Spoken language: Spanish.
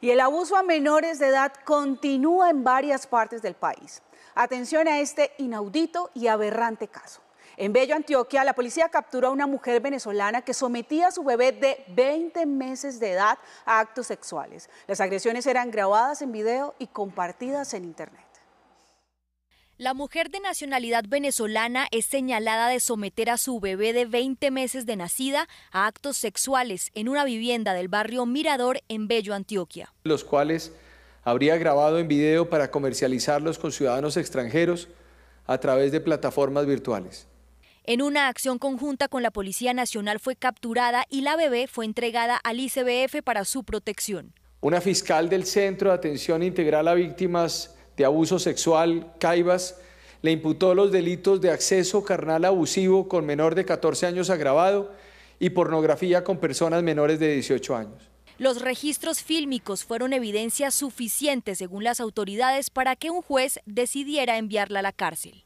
y el abuso a menores de edad continúa en varias partes del país. Atención a este inaudito y aberrante caso. En Bello, Antioquia, la policía capturó a una mujer venezolana que sometía a su bebé de 20 meses de edad a actos sexuales. Las agresiones eran grabadas en video y compartidas en Internet. La mujer de nacionalidad venezolana es señalada de someter a su bebé de 20 meses de nacida a actos sexuales en una vivienda del barrio Mirador en Bello, Antioquia. Los cuales habría grabado en video para comercializarlos con ciudadanos extranjeros a través de plataformas virtuales. En una acción conjunta con la Policía Nacional fue capturada y la bebé fue entregada al ICBF para su protección. Una fiscal del Centro de Atención Integral a Víctimas de abuso sexual, Caibas, le imputó los delitos de acceso carnal abusivo con menor de 14 años agravado y pornografía con personas menores de 18 años. Los registros fílmicos fueron evidencia suficiente, según las autoridades, para que un juez decidiera enviarla a la cárcel.